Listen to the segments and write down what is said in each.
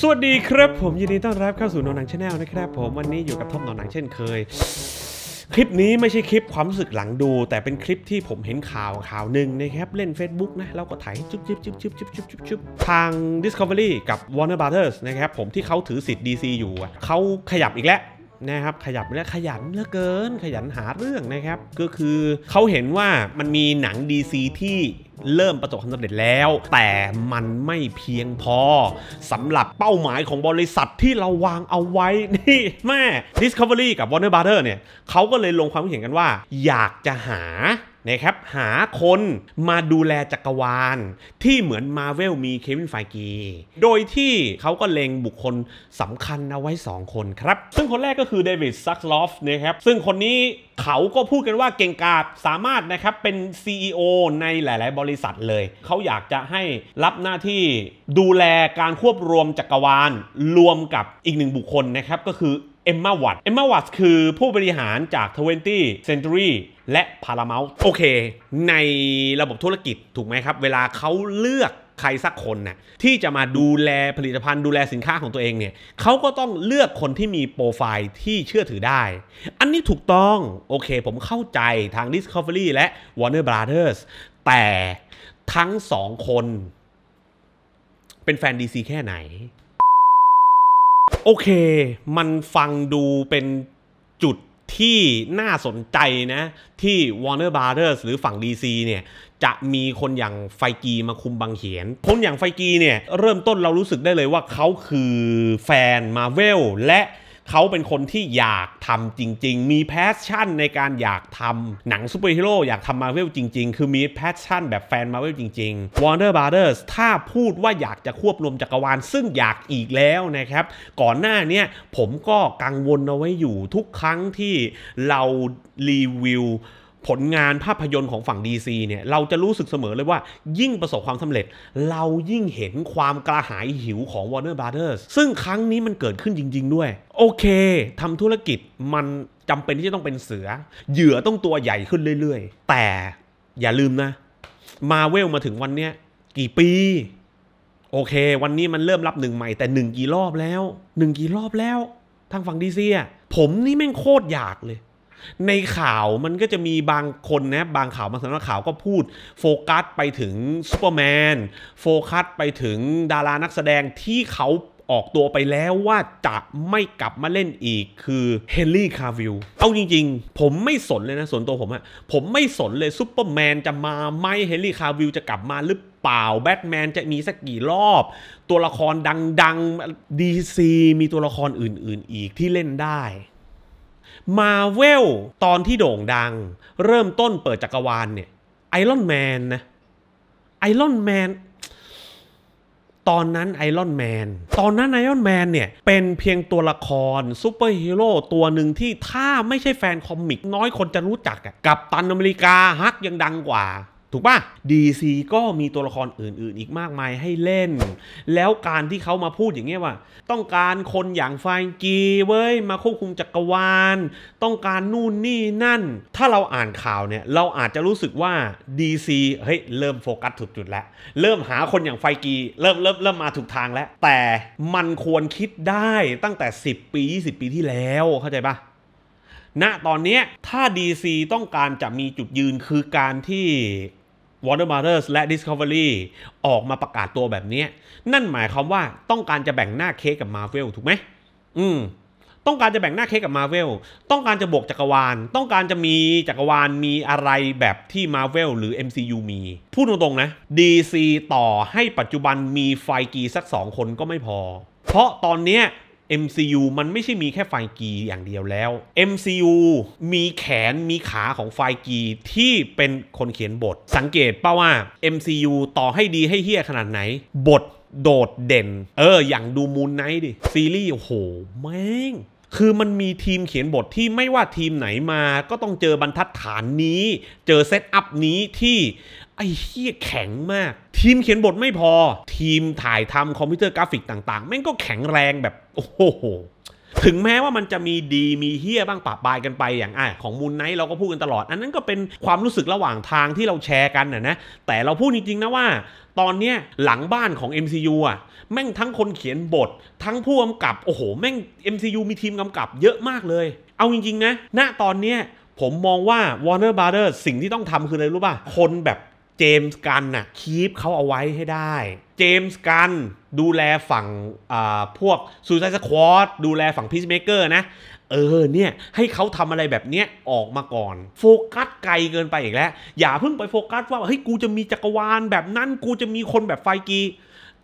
สวัสดีครับ ผมยินดีต้อนรับเข้าสู่นอนหนังชาแนลนะครับผม วันนี้อยู่กับท็อปนอนหนังเช่นเคย คลิปนี้ไม่ใช่คลิปความรู้สึกหลังดู แต่เป็นคลิปที่ผมเห็นข่าวข่าวหนึ่งนะครับ เล่น Facebook นะแล้วก็ถ่ายจุ๊บจุ๊บจุ๊บจุ๊บจุ๊บจุ๊บจุ๊บจุ๊บทาง Discovery กับ Warner Brothers นะครับ ผมที่เขาถือสิทธิ์ DC อยู่เขาขยับอีกแล้วนะครับ ขยับและขยันเหลือเกิน ขยันหาเรื่องนะครับ ก็คือเขาเห็นว่ามันมีหนัง DC ที่เริ่มประสบความสำเร็จแล้ว แต่มันไม่เพียงพอสำหรับเป้าหมายของบริษัทที่เราวางเอาไว้นี่แม่ Discovery กับ Warner Brother เนี่ยเขาก็เลยลงความเห็นกันว่า อยากจะหานะครับ หาคนมาดูแลจักรวาลที่เหมือนมาเวลมีเควินไฟกีโดยที่เขาก็เล็งบุคคลสำคัญเอาไว้ 2 คนครับ ซึ่งคนแรกก็คือเดวิดซักลอฟนะครับ ซึ่งคนนี้เขาก็พูดกันว่าเก่งกาจสามารถนะครับ เป็น CEO ในหลายๆ บริษัทเลย เขาอยากจะให้รับหน้าที่ดูแลการควบรวมจักรวาลรวมกับอีกหนึ่งบุคคลนะครับ ก็คือเอมมาวัตเอมมาวัตคือผู้บริหารจาก20 Century และ Paramount โอเค ในระบบธุรกิจถูกไหมครับ เวลาเขาเลือกใครสักคนนะ่ยที่จะมาดูแลผลิตภัณฑ์ดูแลสินค้าของตัวเองเนี่ยเขาก็ต้องเลือกคนที่มีโปรไฟล์ที่เชื่อถือได้ อันนี้ถูกต้อง โอเค ผมเข้าใจทาง Discovery และ Warner Brothers แต่ทั้งสองคนเป็นแฟน DC แค่ไหนโอเค มันฟังดูเป็นจุดที่น่าสนใจนะที่ Warner Brothers หรือฝั่ง DC เนี่ยจะมีคนอย่างไฟกีมาคุมบางเหียน คนอย่างไฟกีเนี่ยเริ่มต้นเรารู้สึกได้เลยว่าเขาคือแฟนมาเวลและเขาเป็นคนที่อยากทำจริง ๆ มีแพชชั่น ในการอยากทำหนังซูเปอร์ฮีโร่อยากทำมาเวลจริงๆ คือมีแพชชั่น แบบแฟนมาเวลจริง ๆ Warner Brothers ถ้าพูดว่าอยากจะควบรวมจักรวาล ซึ่งอยากอีกแล้วนะครับ ก่อนหน้านี้ผมก็กังวลเอาไว้อยู่ทุกครั้งที่เรารีวิวผลงานภาพยนตร์ของฝั่ง DC เนี่ย เราจะรู้สึกเสมอเลยว่า ยิ่งประสบความสำเร็จ เรายิ่งเห็นความกระหายหิวของ Warner Brothers ซึ่งครั้งนี้มันเกิดขึ้นจริงๆด้วย โอเคทำธุรกิจมันจำเป็นที่จะต้องเป็นเสือ เหยื่อต้องตัวใหญ่ขึ้นเรื่อยๆ แต่อย่าลืมนะ มาเวลมาถึงวันเนี้ยกี่ปีโอเค วันนี้มันเริ่มรับหนึ่งใหม่ แต่หนึ่งกี่รอบแล้วหนึ่งกี่รอบแล้วทางฝั่งดีซีอ่ะผมนี่แม่งโคตรอยากเลยในข่าวมันก็จะมีบางคนนะบางข่าวบางสำนักข่าวก็พูดโฟกัสไปถึงซูเปอร์แมนโฟกัสไปถึงดารานักแสดงที่เขาออกตัวไปแล้วว่าจะไม่กลับมาเล่นอีกคือเฮนรี่คาร์วิลเอาจริง ๆ ผมไม่สนเลยนะส่วนตัวผมอะผมไม่สนเลยซูเปอร์แมนจะมาไหมเฮนรี่คาร์วิลจะกลับมาหรือเปล่าแบทแมนจะมีสักกี่รอบ ตัวละครดังๆดีซีมีตัวละครอื่นๆ อีกที่เล่นได้มาเวลตอนที่โด่งดัง เริ่มต้นเปิดจักรวาลเนี่ยไอรอนแมนนะ ไอรอนแมน ตอนนั้นไอรอนแมน ตอนนั้นไอรอนแมนเนี่ย เป็นเพียงตัวละครซูเปอร์ฮีโร่ตัวหนึ่งที่ถ้าไม่ใช่แฟนคอมิก น้อยคนจะรู้จักอะกับตันอเมริกาฮักยังดังกว่าถูกป่ะ DC ก็มีตัวละครอื่น ๆ อีกมากมายให้เล่น แล้วการที่เขามาพูดอย่างเงี้ยว่า ต้องการคนอย่างไฟกีเว้ย มาควบคุมจักรวาล ต้องการนู่นนี่นั่น ถ้าเราอ่านข่าวเนี่ยเราอาจจะรู้สึกว่า DC เฮ้ยเริ่มโฟกัสถูกจุดแล้ว เริ่มหาคนอย่างไฟกีเริ่มเริ่มเริ่มมาถูกทางแล้ว แต่มันควรคิดได้ตั้งแต่ 10 ปี 20 ปีที่แล้วเข้าใจปะณ ตอนนี้ถ้า DC ต้องการจะมีจุดยืนคือการที่ Warner Brothers และ Discovery ออกมาประกาศตัวแบบนี้นั่นหมายความว่าต้องการจะแบ่งหน้าเค้กกับ Marvel ถูกไหม อืม ต้องการจะแบ่งหน้าเค้กกับ Marvel ต้องการจะบวกจักรวาลต้องการจะมีจักรวาลมีอะไรแบบที่ Marvel หรือ MCU มี พูดตรงๆ นะ DC ต่อให้ปัจจุบันมีไฟกีสัก 2 คนก็ไม่พอ เพราะตอนนี้ MCU มันไม่ใช่มีแค่ไฟกีอย่างเดียวแล้ว MCU มีแขนมีขาของไฟกีที่เป็นคนเขียนบท สังเกตป่าว่า MCU ต่อให้ดีให้เฮี้ยขนาดไหน บทโดดเด่น เอออย่างดูมูนไนท์ดิ ซีรีส์โโหแม่งคือมันมีทีมเขียนบทที่ไม่ว่าทีมไหนมาก็ต้องเจอบรรทัดฐานนี้ เจอเซตอัพนี้ที่ไอ้เฮี้ยแข็งมาก ทีมเขียนบทไม่พอ ทีมถ่ายทำคอมพิวเตอร์กราฟิกต่างๆแม่งก็แข็งแรงแบบโอ้โหถึงแม้ว่ามันจะมีดีมีเฮี้ยบ้างปะปายกันไปอย่างอ่ะ ของมูลไนท์เราก็พูดกันตลอด อันนั้นก็เป็นความรู้สึกระหว่างทางที่เราแชร์กันนะนะแต่เราพูดจริงๆนะว่า ตอนเนี้ยหลังบ้านของ MCU อ่ะแม่งทั้งคนเขียนบททั้งผู้กำกับโอ้โห แม่ง MCU มีทีมกำกับเยอะมากเลย เอาจริงๆ นะณตอนเนี้ยผมมองว่า Warner Brothers สิ่งที่ต้องทำคืออะไรรู้ป่ะคนแบบเจมส์กันน่ะคีปเขาเอาไว้ให้ได้ เจมส์กันดูแลฝั่งพวกซูซายสควอตดูแลฝั่งพีซเมเกอร์นะ เออเนี่ย ให้เขาทำอะไรแบบเนี้ยออกมาก่อน โฟกัสไกลเกินไปอีกแล้ว อย่าเพิ่งไปโฟกัสว่าเฮ้ยกูจะมีจักรวาลแบบนั้นกูจะมีคนแบบไฟกี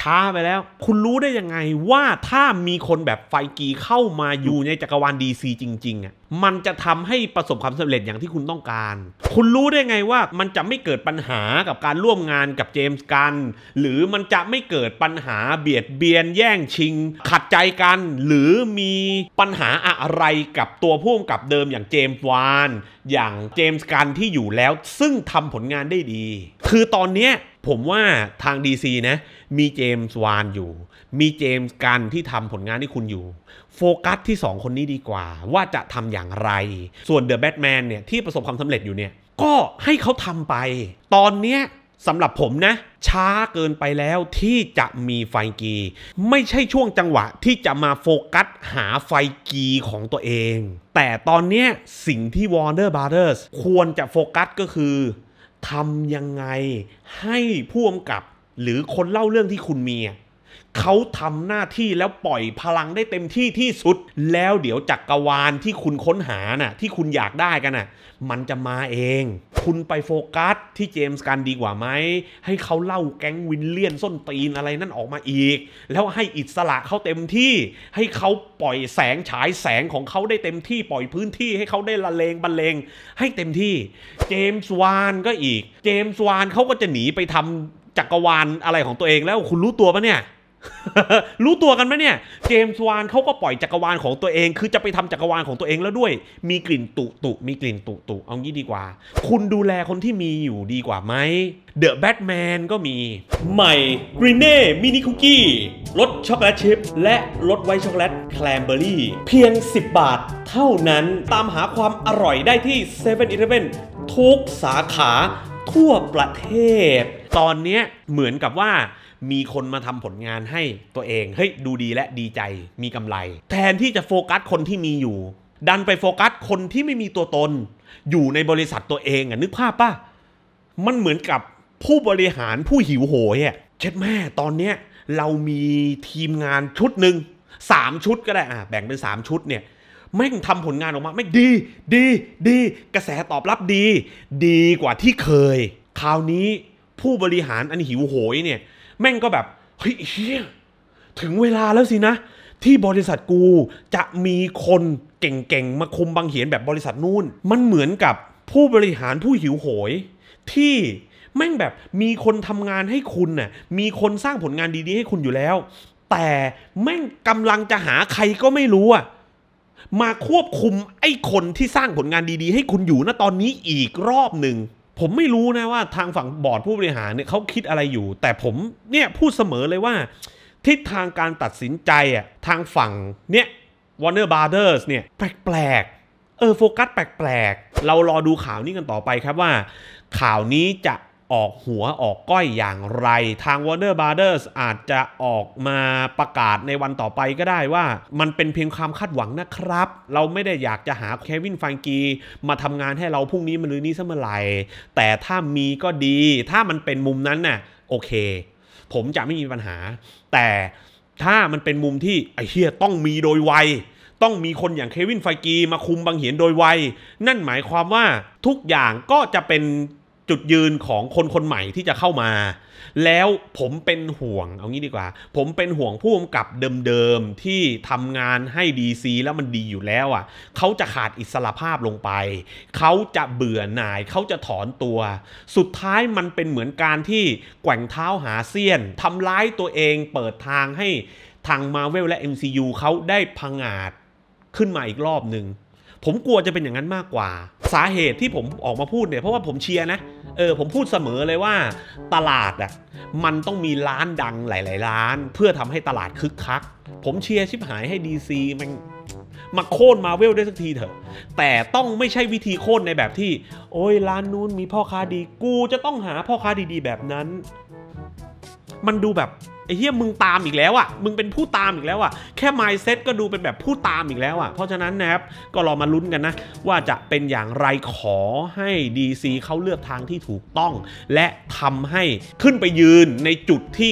ช้าไปแล้ว คุณรู้ได้ยังไงว่าถ้ามีคนแบบไฟกีเข้ามาอยู่ในจักรวาล DC จริง ๆอ่ะ มันจะทำให้ประสบความสำเร็จอย่างที่คุณต้องการ คุณรู้ได้ไงว่ามันจะไม่เกิดปัญหากับการร่วมงานกับเจมส์กัน หรือมันจะไม่เกิดปัญหาเบียดเบียนแย่งชิง ขัดใจกัน หรือมีปัญหาอะไรกับตัวผู้งำกับเดิมอย่างเจมส์วาน อย่างเจมส์กันที่อยู่แล้ว ซึ่งทำผลงานได้ดี คือตอนเนี้ยผมว่าทาง DC นะมีเจมส์วานอยู่ มีเจมส์กันที่ทำผลงานที่คุณอยู่ โฟกัสที่ 2 คนนี้ดีกว่าว่าจะทำอย่างไร ส่วนเดอะแบทแมนเนี่ยที่ประสบความสำเร็จอยู่เนี่ยก็ให้เขาทำไป ตอนเนี้ยสำหรับผมนะ ช้าเกินไปแล้วที่จะมีไฟกี ไม่ใช่ช่วงจังหวะที่จะมาโฟกัสหาไฟกีของตัวเอง แต่ตอนนี้สิ่งที่ Warner Brothers ควรจะโฟกัสก็คือทำยังไงให้ผู้กำกับหรือคนเล่าเรื่องที่คุณมี เขาทำหน้าที่แล้วปล่อยพลังได้เต็มที่ที่สุด แล้วเดี๋ยวจักกรวาลที่คุณค้นหาน่ะที่คุณอยากได้กันน่ะมันจะมาเองคุณไปโฟกัสที่เจมส์กันดีกว่าไหม ให้เขาเล่าแก๊งวินเลียนส้นตีนอะไรนั่นออกมาอีก แล้วให้อิสระเขาเต็มที่ ให้เขาปล่อยแสงฉายแสงของเขาได้เต็มที่ปล่อยพื้นที่ให้เขาได้ละเลงบรรเลง ให้เต็มที่ เจมส์วานก็อีก เจมส์วานเขาก็จะหนีไปทำจักรวาลอะไรของตัวเองแล้วคุณรู้ตัวปะเนี่ยรู้ตัวกันไหมเนี่ยเจมส์วานเขาก็ปล่อยจักรวาลของตัวเองคือจะไปทำจักรวาลของตัวเองแล้วด้วย มีกลิ่นตุตุมีกลิ่นตุตุเอางี้ดีกว่า คุณดูแลคนที่มีอยู่ดีกว่าไหมเดอะแบทแมนก็มี ใหม่กรีเน่มินิคุกกี้รสช็อกโกแลตชิพและรสไวช็อกโกแลตแคลมเบอรี่เพียง 10 บาทเท่านั้นตามหาความอร่อยได้ที่7 e เ e ่ e อทุกสาขาทั่วประเทศตอนนี้เหมือนกับว่ามีคนมาทำผลงานให้ตัวเอง เฮ้ยดูดีและดีใจมีกำไร แทนที่จะโฟกัสคนที่มีอยู่ ดันไปโฟกัสคนที่ไม่มีตัวตน อยู่ในบริษัทตัวเองอ่ะนึกภาพป่ะมันเหมือนกับผู้บริหารผู้หิวโหยอ่ะเช็ดแม่ตอนเนี้ยเรามีทีมงานชุดหนึ่งสามชุดก็ได้อ่ะแบ่งเป็นสามชุดเนี่ยแม่งทำผลงานออกมาไม่ดี ดี ดี กระแสตอบรับดี ดีกว่าที่เคย คราวนี้ผู้บริหารอันหิวโหยเนี่ย แม่งก็แบบ เฮ้ยเฮียถึงเวลาแล้วสินะ ที่บริษัทกูจะมีคนเก่งๆมาคุมบางเหียนแบบบริษัทนู่น มันเหมือนกับผู้บริหารผู้หิวโหย ที่แม่งแบบมีคนทำงานให้คุณน่ะมีคนสร้างผลงานดีๆ ให้คุณอยู่แล้ว แต่แม่งกำลังจะหาใครก็ไม่รู้อะมาควบคุมไอ้คนที่สร้างผลงานดีๆ ให้คุณอยู่ณตอนนี้อีกรอบหนึ่งผมไม่รู้นะว่าทางฝั่งบอร์ดผู้บริหารเนี่ยเขาคิดอะไรอยู่ แต่ผมเนี่ย พูดเสมอเลยว่า ทิศทางการตัดสินใจอ่ะทางฝั่งเนี่ยวอร์เนอร์บาร์เดอร์สเนี่ย แปลกๆเออ โฟกัสแปลกๆเรารอดูข่าวนี้กันต่อไปครับว่า ข่าวนี้จะออกหัวออกก้อยอย่างไรทาง Warner Brothers อาจจะออกมาประกาศในวันต่อไปก็ได้ว่ามันเป็นเพียงความคาดหวังนะครับ เราไม่ได้อยากจะหาเควินฟังกีมาทำงานให้เราพรุ่งนี้มันรือนี้เสมอไหร่แต่ถ้ามีก็ดี ถ้ามันเป็นมุมนั้นน่ะโอเค ผมจะไม่มีปัญหา แต่ถ้ามันเป็นมุมที่ไอเฮียต้องมีโดยไว ต้องมีคนอย่างเควินไฟกีมาคุมบางเหียนโดยไวนั่นหมายความว่าทุกอย่างก็จะเป็นจุดยืนของคนคนใหม่ที่จะเข้ามา แล้วผมเป็นห่วง เอางี้ดีกว่า ผมเป็นห่วงผู้กำกับเดิม ๆ ที่ทำงานให้ดีซีแล้วมันดีอยู่แล้วอะ่ะเขาจะขาดอิสระภาพลงไป เขาจะเบื่อหน่ายเขาจะถอนตัว สุดท้ายมันเป็นเหมือนการที่แกว่งเท้าหาเสี้ยนทำร้ายตัวเองเปิดทางให้ทางมาเวลและ MCU เขาได้พังอาจขึ้นมาอีกรอบหนึ่งผมกลัวจะเป็นอย่างนั้นมากกว่าสาเหตุที่ผมออกมาพูดเนี่ย เพราะว่าผมเชียร์นะ เออผมพูดเสมอเลยว่า ตลาดอ่ะมันต้องมีร้านดังหลาย ๆ ร้าน เพื่อทำให้ตลาดคึกคัก ผมเชียร์ชิบหายให้ดีซีมันมาโค่นมาเวลได้สักทีเถอะ แต่ต้องไม่ใช่วิธีโค่นในแบบที่ โอ้ยร้านนู้นมีพ่อค้าดีกูจะต้องหาพ่อค้าดีๆ แบบนั้นมันดูแบบไอ้เฮียมึงตามอีกแล้วอะ่ะ มึงเป็นผู้ตามอีกแล้วอะ่ะ แค่ไมซ์เซ็ตก็ดูเป็นแบบผู้ตามอีกแล้วอะ่ะ เพราะฉะนั้นนะครับ ก็รอมาลุ้นกันนะ ว่าจะเป็นอย่างไรขอให้ DC เขาเลือกทางที่ถูกต้อง และทำให้ขึ้นไปยืนในจุดที่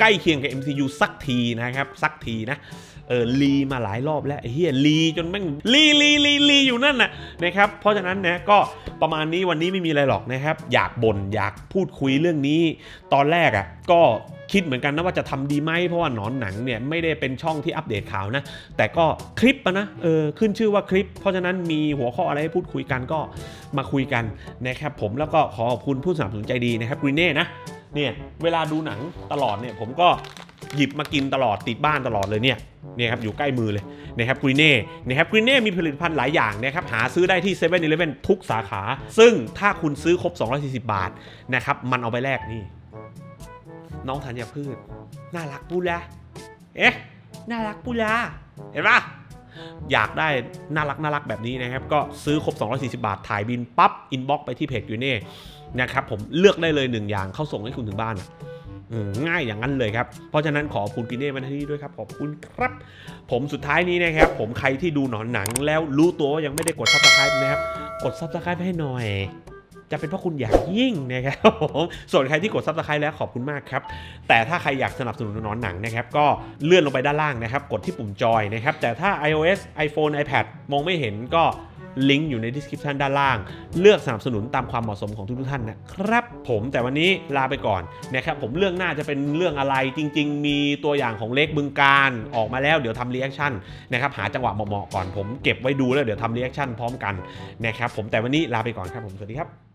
ใกล้เคียงกับ MCU สักทีนะครับสักทีนะเออลีมาหลายรอบแล้วเฮียลีจนแม่งลีลีลีลีอยู่นั่นน่ะนะครับเพราะฉะนั้นนะก็ประมาณนี้วันนี้ไม่มีอะไรหรอกนะครับอยากบ่นอยากพูดคุยเรื่องนี้ ตอนแรกอะ่ะก็คิดเหมือนกันนะว่าจะทำดีไหมเพราะว่าหนอนหนังเนี่ยไม่ได้เป็นช่องที่อัปเดตข่าวนะแต่ก็คลิปนะเออขึ้นชื่อว่าคลิป เพราะฉะนั้นมีหัวข้ออะไรให้พูดคุยกันก็มาคุยกันนะครับผมแล้วก็ขอขอบคุณผู้สนับสนุนใจดีนะครับกรีเน่นะเนี่ยเวลาดูหนังตลอดเนี่ยผมก็หยิบมากินตลอดติดบ้านตลอดเลยเนี่ยนี่ครับ อยู่ใกล้มือเลยนะครับกรีเน่นะครับกรีเน่ มีผลิตภัณฑ์หลายอย่างนะครับ หาซื้อได้ที่7 e เ e ่ e อทุกสาขา ซึ่งถ้าคุณซื้อครบ 240 บาท นะครับ มันเอาไปแลกนี่ น้องธัญพืช น่ารักปุยละเอ๊ะ น่ารักปุยละเห็นปะอยากได้น่ารักน่ารักแบบนี้นะครับก็ซื้อครบ 240 บาทถ่ายบินปับ๊บอินบ็อกไปที่เพจกรีเน่นะครับผมเลือกได้เลยหนึ่งอย่างเข้าส่งให้คุณถึงบ้านง่ายอย่างนั้นเลยครับ เพราะฉะนั้นขอบคุณกินเน่มาที่นี่ด้วยครับ ขอบคุณครับ ผมสุดท้ายนี้นะครับผมใครที่ดูหนอนหนังแล้วรู้ตัวว่ายังไม่ได้กดซับสไครป์นะครับ กดซับสไครป์ให้หน่อย จะเป็นเพราะคุณอย่างยิ่งนะครับ ผม ส่วนใครที่กดซับสไครต์แล้วขอบคุณมากครับ แต่ถ้าใครอยากสนับสนุนหนอนหนังนะครับก็เลื่อนลงไปด้านล่างนะครับกดที่ปุ่มจอยนะครับแต่ถ้า iOS iPhone iPad มองไม่เห็นก็ลิงก์อยู่ใน description ด้านล่าง เลือกสนับสนุนตามความเหมาะสมของทุกท่านนะครับ ผมแต่วันนี้ลาไปก่อนนะครับผมเรื่องหน้าจะเป็นเรื่องอะไรจริงๆ มีตัวอย่างของเล็กบึงการออกมาแล้วเดี๋ยวทำรีแอคชั่นนะครับหาจังหวะเหมาะๆ ก่อนผมเก็บไว้ดูแล้วเดี๋ยวทำรีแอคชั่นพร้อมกันนะครับผมแต่วันนี้ลาไปก่อนครับผมสวัสดีครับ